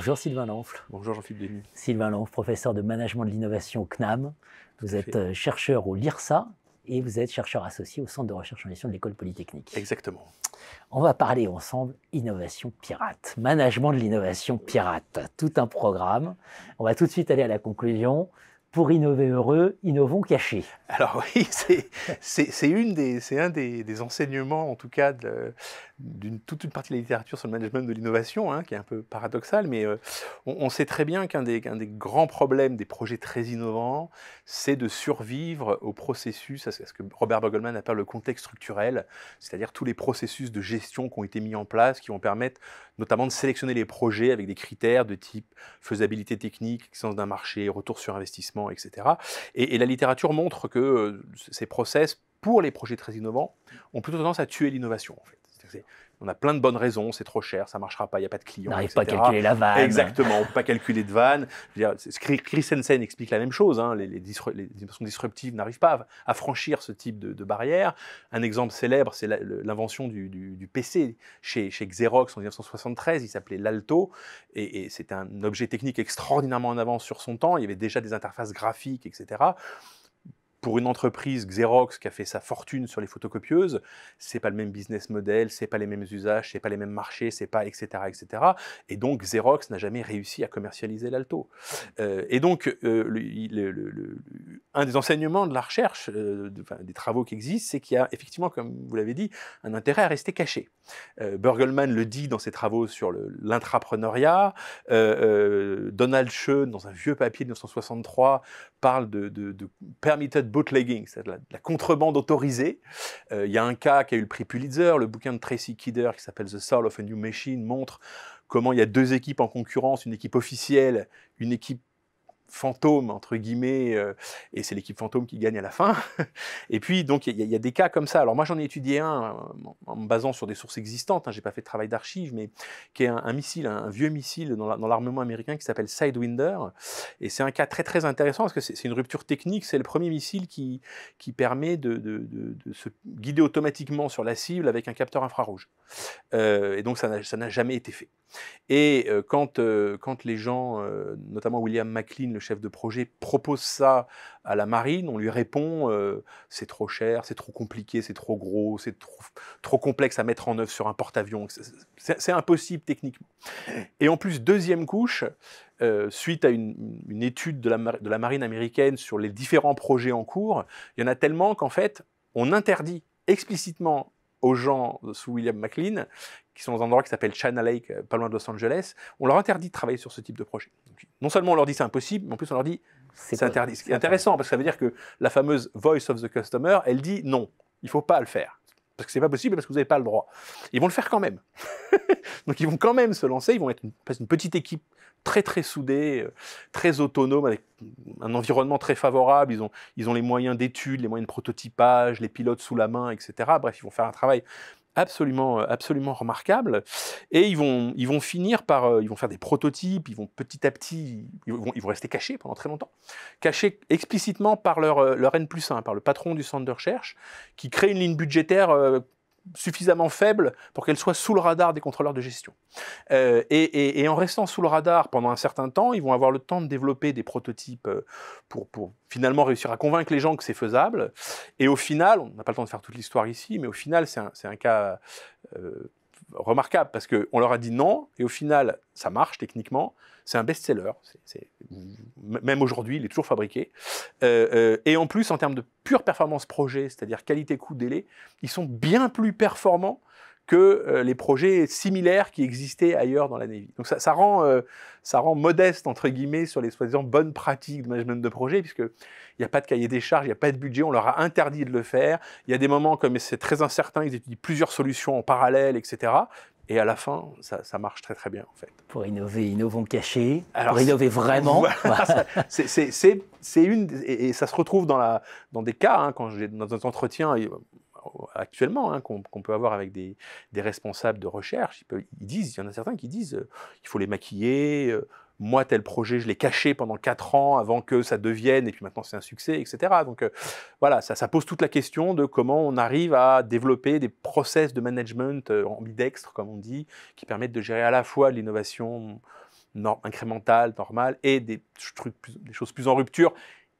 Bonjour Sylvain Lanfle. Bonjour Jean-Philippe Denis. Sylvain Lanfle, professeur de management de l'innovation au CNAM. Vous êtes euh, chercheur au LIRSA et vous êtes chercheur associé au Centre de recherche en gestion de l'École polytechnique. Exactement. On va parler ensemble innovation pirate, management de l'innovation pirate. Tout un programme. On va tout de suite aller à la conclusion pour innover heureux, innovons cachés. Alors oui, c'est un des, enseignements en tout cas d'une toute une partie de la littérature sur le management de l'innovation, hein, qui est un peu paradoxal, mais euh, on, sait très bien qu'un des, grands problèmes des projets très innovants, c'est de survivre au processus, à ce que Robert Bogelman appelle le contexte structurel, c'est-à-dire tous les processus de gestion qui ont été mis en place, qui vont permettre notamment de sélectionner les projets avec des critères de type faisabilité technique, sens d'un marché, retour sur investissement etc. Et, et la littérature montre que euh, ces process pour les projets très innovants, ont plutôt tendance à tuer l'innovation, en fait. On a plein de bonnes raisons, c'est trop cher, ça ne marchera pas, il n'y a pas de clients. On n'arrive pas à calculer la vanne. Exactement, on peut pas calculer de vanne. Chris Henson explique la même chose, hein. les, les, innovations disruptives n'arrivent pas à, franchir ce type de, barrière. Un exemple célèbre, c'est l'invention du, PC chez, chez, Xerox en 1973, il s'appelait l'Alto, et, et c'était un objet technique extraordinairement en avance sur son temps, il y avait déjà des interfaces graphiques, etc pour une entreprise Xerox qui a fait sa fortune sur les photocopieuses, c'est pas le même business model, c'est pas les mêmes usages, c'est pas les mêmes marchés, c'est pas etc etc. Et donc Xerox n'a jamais réussi à commercialiser l'alto. Euh, et donc euh, le, un des enseignements de la recherche, euh, des travaux qui existent, c'est qu'il y a effectivement, comme vous l'avez dit, un intérêt à rester caché. Bergelman le dit dans ses travaux sur l'intrapreneuriat. Donald Schoen, dans un vieux papier de 1963, parle de, de, de bootlegging, c'est-à-dire la contrebande autorisée. Euh, il y a un cas qui a eu le prix Pulitzer, le bouquin de Tracy Kidder qui s'appelle The Soul of a New Machine montre comment il y a deux équipes en concurrence, une équipe officielle, une équipe fantôme, entre guillemets, euh, et c'est l'équipe fantôme qui gagne à la fin. et puis, donc, il y, a des cas comme ça. Alors, moi, j'en ai étudié un euh, en me basant sur des sources existantes. je hein. J'ai pas fait de travail d'archives, mais qui est un, missile, un, vieux missile dans l'armement américain qui s'appelle Sidewinder. Et c'est un cas très, très intéressant parce que c'est une rupture technique. C'est le premier missile qui, qui permet de, se guider automatiquement sur la cible avec un capteur infrarouge. Euh, et donc, ça n'a jamais été fait. Et quand, quand les gens, notamment William McLean, le chef de projet propose ça à la marine, on lui répond euh, c'est trop cher, c'est trop compliqué, c'est trop gros, c'est trop, complexe à mettre en œuvre sur un porte-avions, c'est impossible techniquement. Et en plus, deuxième couche, euh, suite à une, étude de la, de la marine américaine sur les différents projets en cours, il y en a tellement qu'en fait, on interdit explicitement aux gens sous William McLean, qui sont dans un endroit qui s'appelle China Lake, euh, pas loin de Los Angeles, on leur interdit de travailler sur ce type de projet. non seulement on leur dit c'est impossible, mais en plus on leur dit c'est interdit. Ce qui est intéressant, parce que ça veut dire que la fameuse Voice of the Customer, elle dit non, il ne faut pas le faire parce que c'est pas possible parce que vous n'avez pas le droit. Ils vont le faire quand même. Donc ils vont quand même se lancer, ils vont être une, petite équipe très très soudée, euh, très autonome, avec un environnement très favorable, ils ont, ils ont les moyens d'études, les moyens de prototypage, les pilotes sous la main, etc. Bref, ils vont faire un travail absolument, euh, absolument remarquable. Et ils vont, ils vont finir par, euh, ils vont faire des prototypes, ils vont petit à petit, ils vont, rester cachés pendant très longtemps, cachés explicitement par leur, euh, leur N plus 1, par le patron du centre de recherche, qui crée une ligne budgétaire suffisamment faible pour qu'elle soit sous le radar des contrôleurs de gestion. Euh, et, en restant sous le radar pendant un certain temps, ils vont avoir le temps de développer des prototypes euh, pour, finalement réussir à convaincre les gens que c'est faisable. Et au final, on n'a pas le temps de faire toute l'histoire ici, mais au final, c'est un, cas euh, remarquable parce qu'on leur a dit non, et au final, ça marche techniquement. C'est un best-seller. même aujourd'hui, il est toujours fabriqué. Euh, euh, et en plus, en termes de pure performance projet, c'est-à-dire qualité, coût, délai, ils sont bien plus performants que euh, les projets similaires qui existaient ailleurs dans la Navy. Donc ça, rend, euh, ça rend modeste, entre guillemets, sur les soi-disant bonnes pratiques de management de projet, puisqu'il n'y a pas de cahier des charges, il n'y a pas de budget, on leur a interdit de le faire. Il y a des moments, comme c'est très incertain, ils étudient plusieurs solutions en parallèle, etc. Et à la fin, ça, marche très très bien en fait. Pour innover, innovons cachés. Alors, pour innover vraiment. c'est une et, ça se retrouve dans, la, dans des cas hein, quand j'ai dans un entretien actuellement hein, qu'on peut avoir avec des, responsables de recherche. Ils, disent, il y en a certains qui disent, qu'il euh, il faut les maquiller. Euh, moi, tel projet, je l'ai caché pendant 4 ans avant que ça devienne, et puis maintenant c'est un succès, etc. Donc euh, voilà, ça, pose toute la question de comment on arrive à développer des process de management ambidextres, comme on dit, qui permettent de gérer à la fois l'innovation incrémentale, normale, et des, trucs, des choses plus en rupture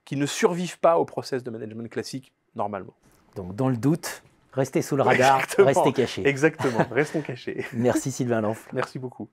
qui ne survivent pas au process de management classique normalement. Donc dans le doute, restez sous le radar, restez cachés. Exactement, restons cachés. Merci Sylvain Lanf. Merci beaucoup.